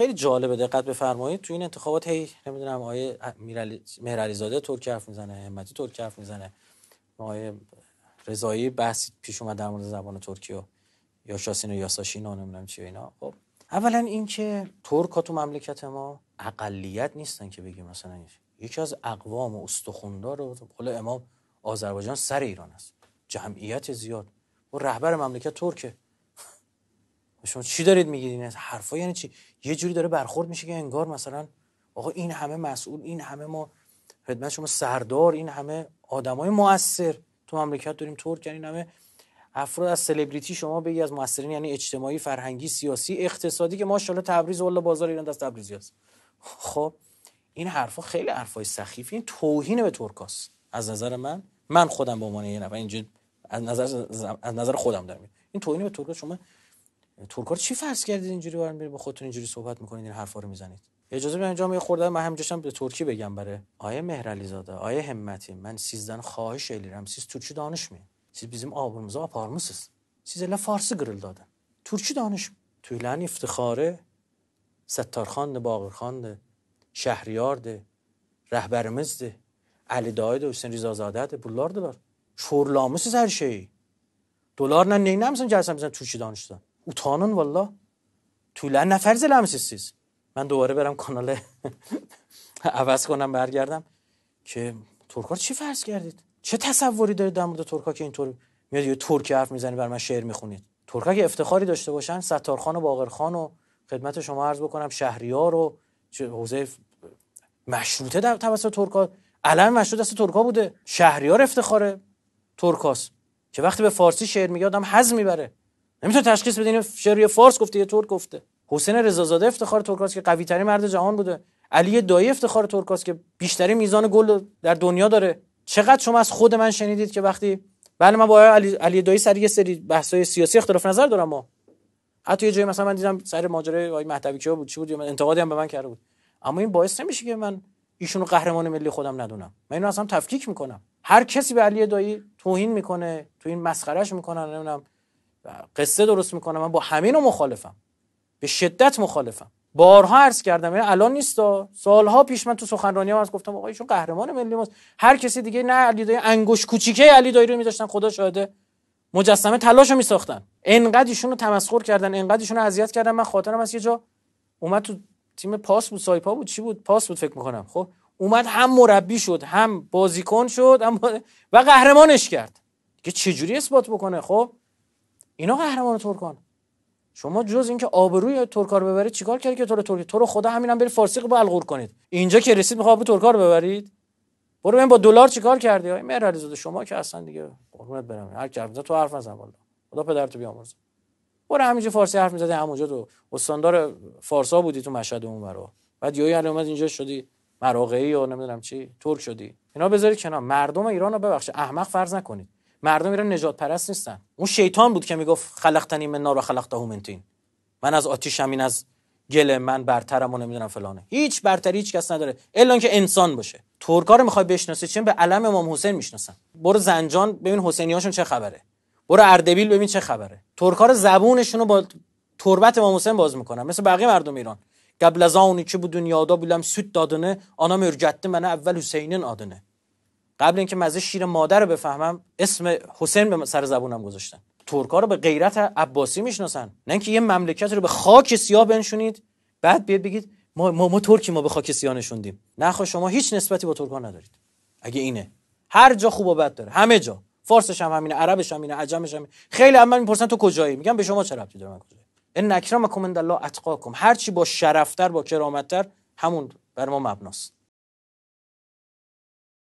خیلی جالبه دقت بفرمایید تو این انتخابات هی نمیدونم آیه مهرعلی زاده ترک حرف میزنه همتی ترک حرف میزنه آقای رضایی بحث پیش اومد در مورد زبان ترکی و یا شاسین و ساشین و نمیدونم چی اینا خب اولا که ترک ها تو مملکت ما اقلیت نیستن که بگیم مثلا یکی از اقوام و استخوندار رو قول امام آذربایجان سر ایران است جمعیت زیاد و خب، رهبر مملکت ترکه شما چی دارید میگید این حرفا یعنی چی یه جوری داره برخورد میشه که انگار مثلا آقا این همه مسئول این همه ما خدمت شما سردار این همه آدمای موثر تو مملکت داریم ترک یعنی همه افراد از سلبریتی شما بگی از موثرین یعنی اجتماعی فرهنگی سیاسی اقتصادی که ماشاءالله تبریز والله بازار ایران دست تبریزی است خب این حرفا خیلی حرفای سخیفی این توهین به ترکاس از نظر من من خودم به عنوان یه نفر اینجا از نظر از نظر خودم دارم این توهین به ترکا شما تورکار چی فرض کردید اینجوری وارد میرید با خودتون اینجوری صحبت میکنید این حرفا رو میزنید اجازه بدید انجام یه خورده من همجاشم به ترکی بگم برای آیه مهرعلی زاده آیه همتی من سیزدن خواهش الیرم سیز ترکی دانش می سیز بیزیم آبرمزا آپارموسس سیز الا فارسی گرل ترکی دانش می توی لن افتخاره ستارخان ده باقرخان ده شهریار ده رهبرمز ده علی دای ده حسین زاده، ده دلار چورلاموسیز هر شیی دلار نه نه نمیسن جلسن بزن ترکی دانش Utanın والله طولن نفر eləmişsiniz من دوباره برم کانال عوض کنم برگردم که ترکا چی فرض کردید چه تصوری دارید در مورد ترکا که اینطور میاد یه ترکی حرف میزنی بر من شعر میخونید ترکا که افتخاری داشته باشن ستارخان و باقرخان و خدمت شما عرض بکنم شهریار و حوزه مشروطه در توسط ترکا الان مشروط دست ترکا بوده شهریار افتخاره ترکاست که وقتی به فارسی شعر میگادم حز حزم میبره نمیتونه تشخیص بدین شعر یه فارس گفته یه ترک گفته حسین رضازاده افتخار ترکاست که قوی ترین مرد جهان بوده علی دایی افتخار ترکاست که بیشترین میزان گل در دنیا داره چقدر شما از خود من شنیدید که وقتی بله من با علی, علی دایی سر یه سری بحث‌های سیاسی اختلاف نظر دارم ما حتی یه جایی مثلا من دیدم سر ماجرا آقای مهدوی کیا بود چی بود من انتقادی هم به من کرده بود اما این باعث نمیشه که من ایشونو قهرمان ملی خودم ندونم من اینو اصلا تفکیک میکنم هر کسی به علی دایی توهین میکنه تو این مسخرهش میکنن نمیدونم قصه درست میکنه من با همین رو مخالفم به شدت مخالفم بارها عرض کردم یعنی الان نیستا سالها پیش من تو سخنرانی هم از گفتم آقا ایشون قهرمان ملی ماست هر کسی دیگه نه علی دایی انگوش کوچیکه علی دایی رو میذاشتن خدا شاهده مجسمه تلاشو میساختن انقدر ایشونو تمسخر کردن انقدر ایشونو اذیت کردن من خاطرم از یه جا اومد تو تیم پاس بود سایپا بود چی بود پاس بود فکر میکنم خب اومد هم مربی شد هم بازیکن شد هم و قهرمانش کرد که جوری اثبات بکنه خب اینا قهرمان ترکان شما جز اینکه آبروی ترکا رو ببرید چیکار کردی که تو ترکی تو رو خدا همینم هم برید فارسی رو الغور کنید اینجا که رسید میخواد به ترکا رو ببرید برو ببین با دلار چیکار کردی آ زاده شما که اصلا دیگه قربونت برم هر کاری تو حرف نزن والا خدا پدرتو بیامرزه برو همینجا فارسی حرف میزدی همونجا تو استاندار فارسا بودی تو مشهد اون برا بعد یهو علی اومد اینجا شدی مراقعی یا نمیدونم چی ترک شدی اینا بذارید کنار مردم ایرانو ببخشید احمق فرض نکنید مردم ایران نجات پرست نیستن اون شیطان بود که میگفت خلقتنی من نار و خلقته من من از آتیش همین از گل من برترم و نمیدونم فلانه هیچ برتری هیچ کس نداره الا که انسان باشه ترکا رو میخوای بشناسی چون به علم امام حسین میشناسن برو زنجان ببین حسینیاشون چه خبره برو اردبیل ببین چه خبره ترکا رو زبونشون رو با تربت امام حسین باز میکنن مثل بقیه مردم ایران قبل از اونی که بود دنیادا بولم سوت دادنه آنا من اول حسینین آدنه قبل اینکه مزه شیر مادر رو بفهمم اسم حسین به سر زبونم گذاشتن ترکا رو به غیرت عباسی میشناسن نه اینکه یه مملکت رو به خاک سیاه بنشونید بعد بیاد بگید ما ما, ما ترکی ما به خاک سیاه نشوندیم نه شما هیچ نسبتی با ترکا ندارید اگه اینه هر جا خوب و بد داره همه جا فارسش هم همینه عربش هم اینه عجمش هم خیلی هم میپرسن تو کجایی میگم به شما چه ربطی داره من کجایی ان اکرمکم الله اتقاکم هر با شرفتر با کرامتتر همون بر ما مبناست